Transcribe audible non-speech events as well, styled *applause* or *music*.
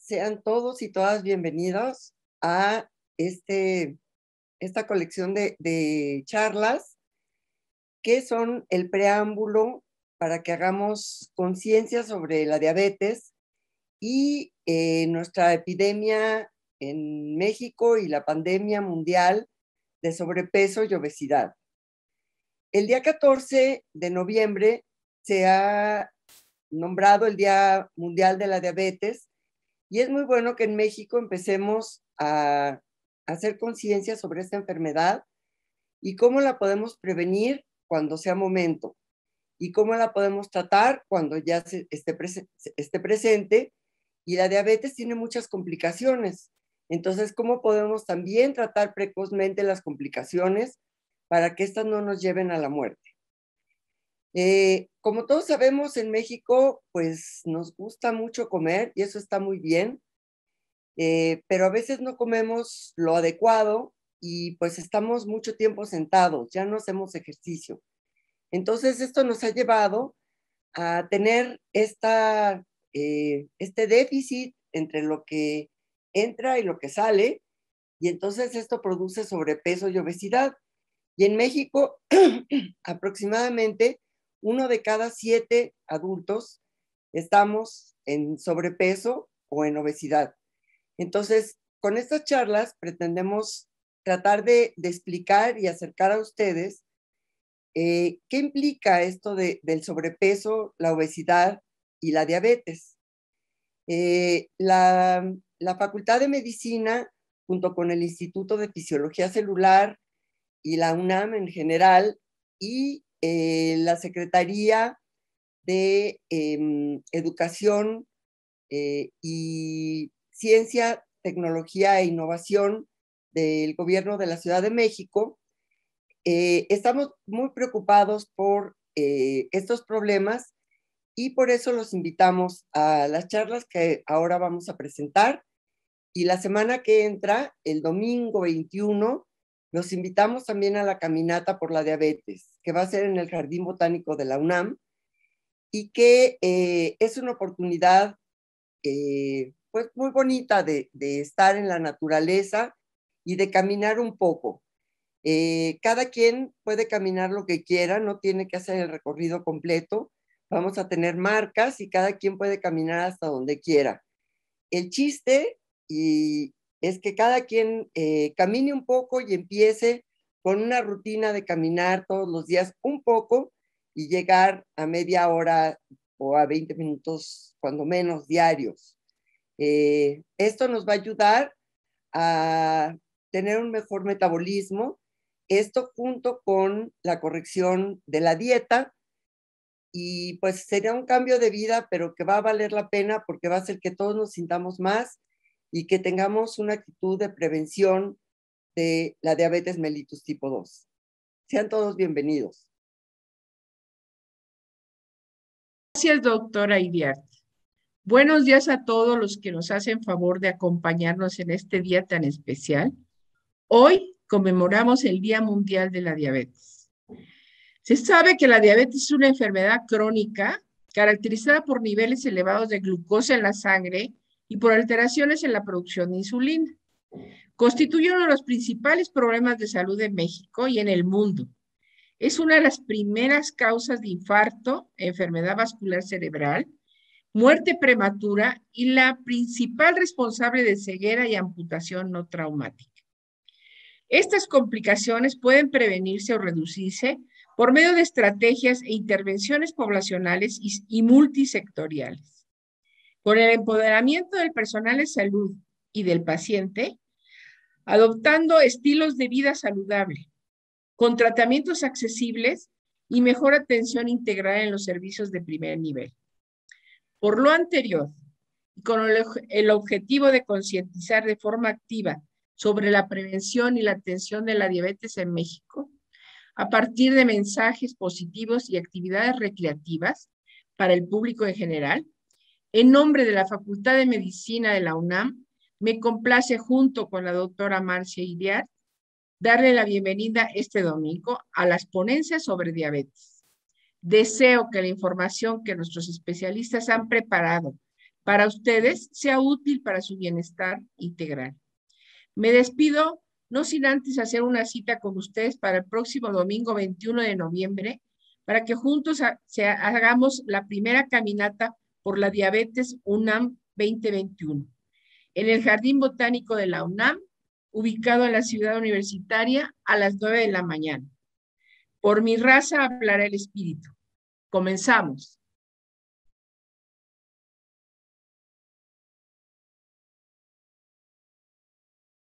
Sean todos y todas bienvenidos a este, esta colección de, charlas que son el preámbulo para que hagamos conciencia sobre la diabetes y eh, nuestra epidemia en México y la pandemia mundial de sobrepeso y obesidad. El día 14 de noviembre se ha nombrado el Día Mundial de la Diabetes y es muy bueno que en México empecemos a hacer conciencia sobre esta enfermedad y cómo la podemos prevenir cuando sea momento y cómo la podemos tratar cuando ya esté, presente. Y la diabetes tiene muchas complicaciones. Entonces, ¿cómo podemos también tratar precozmente las complicaciones para que estas no nos lleven a la muerte? Eh, como todos sabemos, en México, pues nos gusta mucho comer y eso está muy bien, eh, pero a veces no comemos lo adecuado y pues estamos mucho tiempo sentados, ya no hacemos ejercicio. Entonces, esto nos ha llevado a tener esta, eh, este déficit entre lo que entra y lo que sale, y entonces esto produce sobrepeso y obesidad. Y en México, *clears throat* aproximadamente uno de cada siete adultos estamos en sobrepeso o en obesidad. Entonces, con estas charlas pretendemos tratar de, explicar y acercar a ustedes eh, qué implica esto del sobrepeso, la obesidad y la diabetes. Eh, la, la Facultad de Medicina, junto con el Instituto de Fisiología Celular y la UNAM en general, y eh, la Secretaría de em, Educación eh, y Ciencia, Tecnología e Innovación del Gobierno de la Ciudad de México, eh, estamos muy preocupados por estos problemas y por eso los invitamos a las charlas que ahora vamos a presentar. Y la semana que entra, el domingo 21, los invitamos también a la caminata por la diabetes, que va a ser en el Jardín Botánico de la UNAM y que eh, es una oportunidad eh, pues muy bonita de, estar en la naturaleza y de caminar un poco. Eh, cada quien puede caminar lo que quiera, no tiene que hacer el recorrido completo. Vamos a tener marcas y cada quien puede caminar hasta donde quiera. El chiste y, es que cada quien eh, camine un poco y empiece con una rutina de caminar todos los días un poco y llegar a media hora o a 20 minutos, cuando menos, diarios. Eh, esto nos va a ayudar a tener un mejor metabolismo, esto junto con la corrección de la dieta y pues sería un cambio de vida, pero que va a valer la pena porque va a hacer que todos nos sintamos más y que tengamos una actitud de prevención de la diabetes mellitus tipo 2. Sean todos bienvenidos. Gracias, doctora Iriarte. Buenos días a todos los que nos hacen favor de acompañarnos en este día tan especial. Hoy conmemoramos el Día Mundial de la Diabetes. Se sabe que la diabetes es una enfermedad crónica caracterizada por niveles elevados de glucosa en la sangre y por alteraciones en la producción de insulina. Constituye uno de los principales problemas de salud en México y en el mundo. Es una de las primeras causas de infarto, enfermedad vascular cerebral, muerte prematura y la principal responsable de ceguera y amputación no traumática. Estas complicaciones pueden prevenirse o reducirse por medio de estrategias e intervenciones poblacionales y, multisectoriales por el empoderamiento del personal de salud y del paciente, adoptando estilos de vida saludable, con tratamientos accesibles y mejor atención integral en los servicios de primer nivel. Por lo anterior, con el objetivo de concientizar de forma activa sobre la prevención y la atención de la diabetes en México, a partir de mensajes positivos y actividades recreativas para el público en general, en nombre de la Facultad de Medicina de la UNAM, me complace junto con la doctora Marcia Iliar darle la bienvenida este domingo a las ponencias sobre diabetes. Deseo que la información que nuestros especialistas han preparado para ustedes sea útil para su bienestar integral. Me despido, no sin antes hacer una cita con ustedes para el próximo domingo 21 de noviembre, para que juntos hagamos la primera caminata por la diabetes UNAM 2021 en el Jardín Botánico de la UNAM, ubicado en la ciudad universitaria, a las 9 de la mañana. Por mi raza hablará el espíritu. Comenzamos.